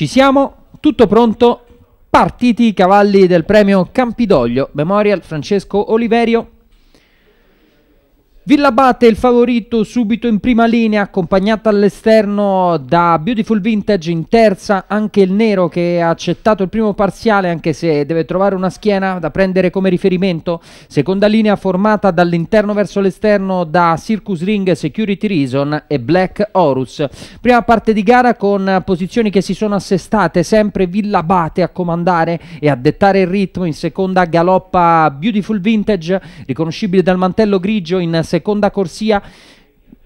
Ci siamo, tutto pronto, partiti i cavalli del premio Campidoglio, Memorial Francesco Oliverio Villabate il favorito subito in prima linea, accompagnata all'esterno da Beautiful Vintage in terza, anche il nero che ha accettato il primo parziale anche se deve trovare una schiena da prendere come riferimento. Seconda linea formata dall'interno verso l'esterno da Circus Ring Security Reason e Black Horus. Prima parte di gara con posizioni che si sono assestate, sempre Villabate a comandare e a dettare il ritmo. In seconda galoppa Beautiful Vintage, riconoscibile dal mantello grigio in seconda corsia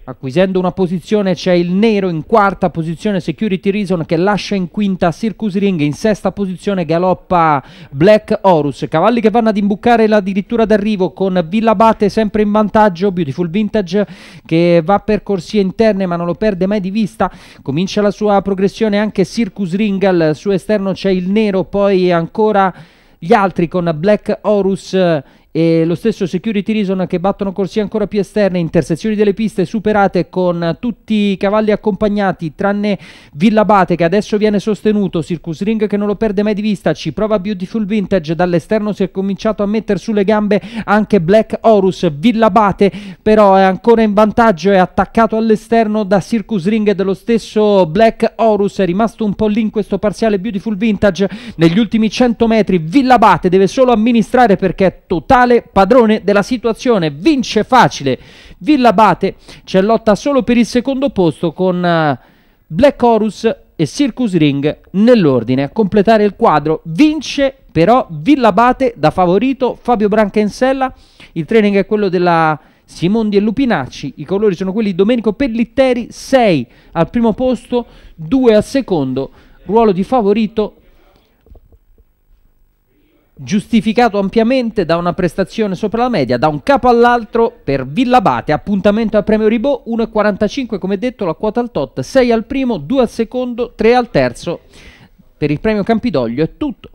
acquisendo una posizione c'è il nero in quarta posizione Security Reason che lascia in quinta Circus Ring in sesta posizione galoppa Black Horus cavalli che vanno ad imbucare addirittura d'arrivo con Villa Bate sempre in vantaggio Beautiful Vintage che va per corsie interne ma non lo perde mai di vista comincia la sua progressione anche Circus Ring al suo esterno c'è il nero poi ancora gli altri con Black Horus e lo stesso security reason che battono corsie ancora più esterne, intersezioni delle piste superate con tutti i cavalli accompagnati tranne Villabate che adesso viene sostenuto, Circus Ring che non lo perde mai di vista, ci prova Beautiful Vintage, dall'esterno si è cominciato a mettere sulle gambe anche Black Horus, Villabate però è ancora in vantaggio, è attaccato all'esterno da Circus Ring e dello stesso Black Horus, è rimasto un po' lì in questo parziale Beautiful Vintage, negli ultimi 100 metri Villabate deve solo amministrare perché è totale Reale, padrone della situazione, vince facile Villabate, c'è lotta solo per il secondo posto con eh, Black Horus e Circus Ring nell'ordine. A completare il quadro vince però Villabate da favorito Fabio Branchensella, il training è quello della... Simondi e Lupinacci, i colori sono quelli di Domenico Pellitteri, 6 al primo posto, 2 al secondo, ruolo di favorito giustificato ampiamente da una prestazione sopra la media, da un capo all'altro per Villabate, appuntamento a premio Ribò, 1,45 come detto la quota al tot, 6 al primo, 2 al secondo, 3 al terzo, per il premio Campidoglio è tutto.